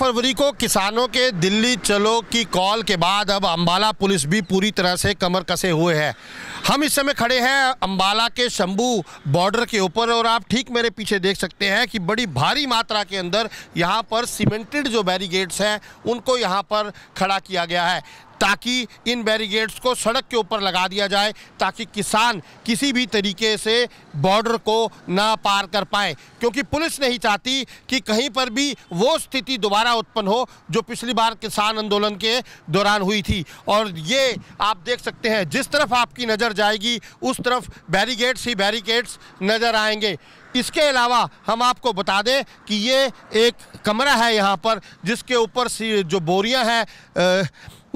फरवरी को किसानों के दिल्ली चलो की कॉल के बाद अब अम्बाला पुलिस भी पूरी तरह से कमर कसे हुए है हम इस समय खड़े हैं अंबाला के शंभू बॉर्डर के ऊपर और आप ठीक मेरे पीछे देख सकते हैं कि बड़ी भारी मात्रा के अंदर यहाँ पर सीमेंटेड जो बैरीगेट्स हैं उनको यहाँ पर खड़ा किया गया है ताकि इन बैरीगेट्स को सड़क के ऊपर लगा दिया जाए ताकि किसान किसी भी तरीके से बॉर्डर को ना पार कर पाए क्योंकि पुलिस नहीं चाहती कि कहीं पर भी वो स्थिति दोबारा उत्पन्न हो जो पिछली बार किसान आंदोलन के दौरान हुई थी और ये आप देख सकते हैं जिस तरफ आपकी नज़र जाएगी उस तरफ बैरिकेड्स ही बैरिकेड्स नज़र आएंगे इसके अलावा हम आपको बता दें कि ये एक कमरा है यहाँ पर जिसके ऊपर जो बोरियाँ हैं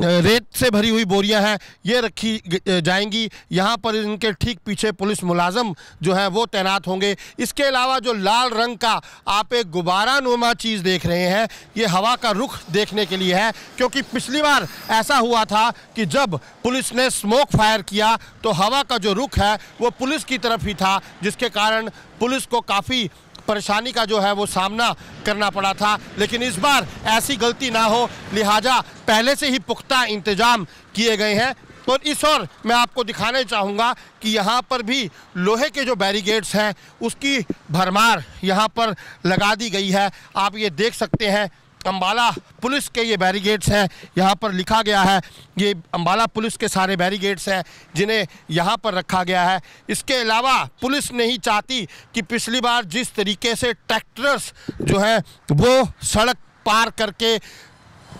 रेत से भरी हुई बोरियां हैं ये रखी जाएंगी यहाँ पर इनके ठीक पीछे पुलिस मुलाजम जो है वो तैनात होंगे इसके अलावा जो लाल रंग का आप एक गुब्बारा नुमा चीज़ देख रहे हैं ये हवा का रुख देखने के लिए है क्योंकि पिछली बार ऐसा हुआ था कि जब पुलिस ने स्मोक फायर किया तो हवा का जो रुख है वो पुलिस की तरफ ही था जिसके कारण पुलिस को काफ़ी परेशानी का जो है वो सामना करना पड़ा था लेकिन इस बार ऐसी गलती ना हो लिहाजा पहले से ही पुख्ता इंतजाम किए गए हैं तो इस और मैं आपको दिखाने चाहूँगा कि यहाँ पर भी लोहे के जो बैरीगेड्स हैं उसकी भरमार यहाँ पर लगा दी गई है आप ये देख सकते हैं अम्बाला पुलिस के ये बैरीगेट्स हैं यहाँ पर लिखा गया है ये अम्बाला पुलिस के सारे बैरीगेट्स हैं जिन्हें यहाँ पर रखा गया है इसके अलावा पुलिस नहीं चाहती कि पिछली बार जिस तरीके से ट्रैक्टर्स जो है वो सड़क पार करके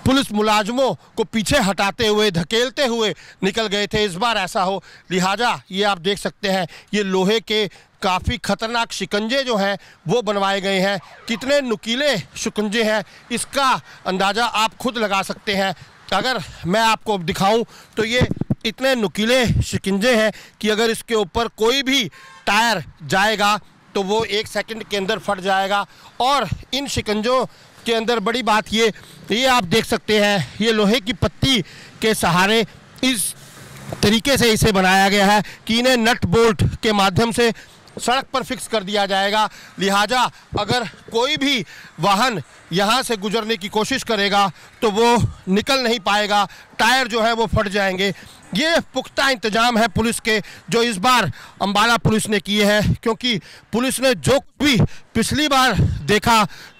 पुलिस मुलाजमों को पीछे हटाते हुए धकेलते हुए निकल गए थे इस बार ऐसा हो लिहाजा ये आप देख सकते हैं ये लोहे के काफ़ी खतरनाक शिकंजे जो हैं वो बनवाए गए हैं कितने नुकीले शिकंजे हैं इसका अंदाज़ा आप खुद लगा सकते हैं अगर मैं आपको दिखाऊं तो ये इतने नुकीले शिकंजे हैं कि अगर इसके ऊपर कोई भी टायर जाएगा तो वो एक सेकंड के अंदर फट जाएगा और इन शिकंजों के अंदर बड़ी बात ये ये आप देख सकते हैं ये लोहे की पत्ती के सहारे इस तरीके से इसे बनाया गया है कि इन्हें नट बोल्ट के माध्यम से सड़क पर फिक्स कर दिया जाएगा लिहाजा अगर कोई भी वाहन यहाँ से गुजरने की कोशिश करेगा तो वो निकल नहीं पाएगा टायर जो है वो फट जाएंगे ये पुख्ता इंतजाम है पुलिस के जो इस बार अम्बाला पुलिस ने किए हैं क्योंकि पुलिस ने जो भी पिछली बार देखा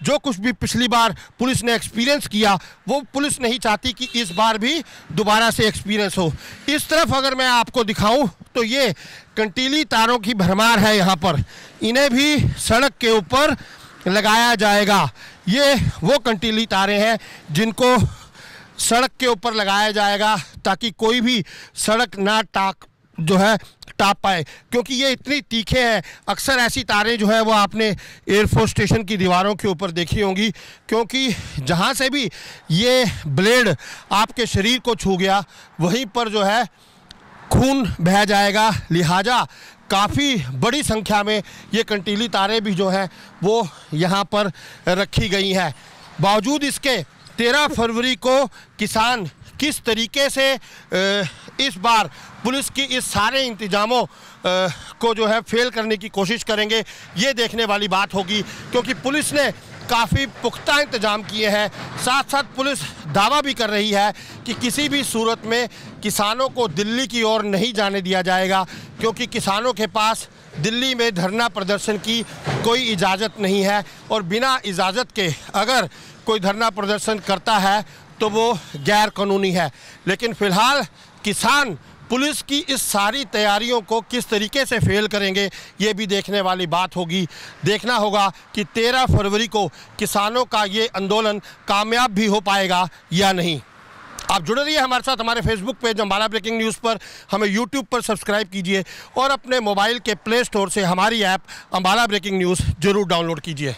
जो कुछ भी पिछली बार पुलिस ने एक्सपीरियंस किया वो पुलिस नहीं चाहती कि इस बार भी दोबारा से एक्सपीरियंस हो इस तरफ अगर मैं आपको दिखाऊं तो ये कंटीली तारों की भरमार है यहाँ पर इन्हें भी सड़क के ऊपर लगाया जाएगा ये वो कंटीली तारे हैं जिनको सड़क के ऊपर लगाया जाएगा ताकि कोई भी सड़क ना टाक जो है टाप पाए क्योंकि ये इतनी तीखे हैं अक्सर ऐसी तारें जो है वो आपने एयरफोर्स स्टेशन की दीवारों के ऊपर देखी होंगी क्योंकि जहाँ से भी ये ब्लेड आपके शरीर को छू गया वहीं पर जो है खून बह जाएगा लिहाजा काफ़ी बड़ी संख्या में ये कंटीली तारें भी जो हैं वो यहाँ पर रखी गई हैं बावजूद इसके तेरह फरवरी को किसान किस तरीके से इस बार पुलिस की इस सारे इंतजामों को जो है फेल करने की कोशिश करेंगे ये देखने वाली बात होगी क्योंकि पुलिस ने काफ़ी पुख्ता इंतजाम किए हैं साथ साथ पुलिस दावा भी कर रही है कि किसी भी सूरत में किसानों को दिल्ली की ओर नहीं जाने दिया जाएगा क्योंकि किसानों के पास दिल्ली में धरना प्रदर्शन की कोई इजाज़त नहीं है और बिना इजाज़त के अगर कोई धरना प्रदर्शन करता है तो वो गैर कानूनी है लेकिन फिलहाल किसान पुलिस की इस सारी तैयारियों को किस तरीके से फेल करेंगे ये भी देखने वाली बात होगी देखना होगा कि 13 फरवरी को किसानों का ये आंदोलन कामयाब भी हो पाएगा या नहीं आप जुड़े रहिए हमारे साथ हमारे Facebook page Ambala breaking news पर हमें यूट्यूब पर सब्सक्राइब कीजिए और अपने मोबाइल के प्ले स्टोर से हमारी ऐप अम्बाला ब्रेकिंग न्यूज़ ज़रूर डाउनलोड कीजिए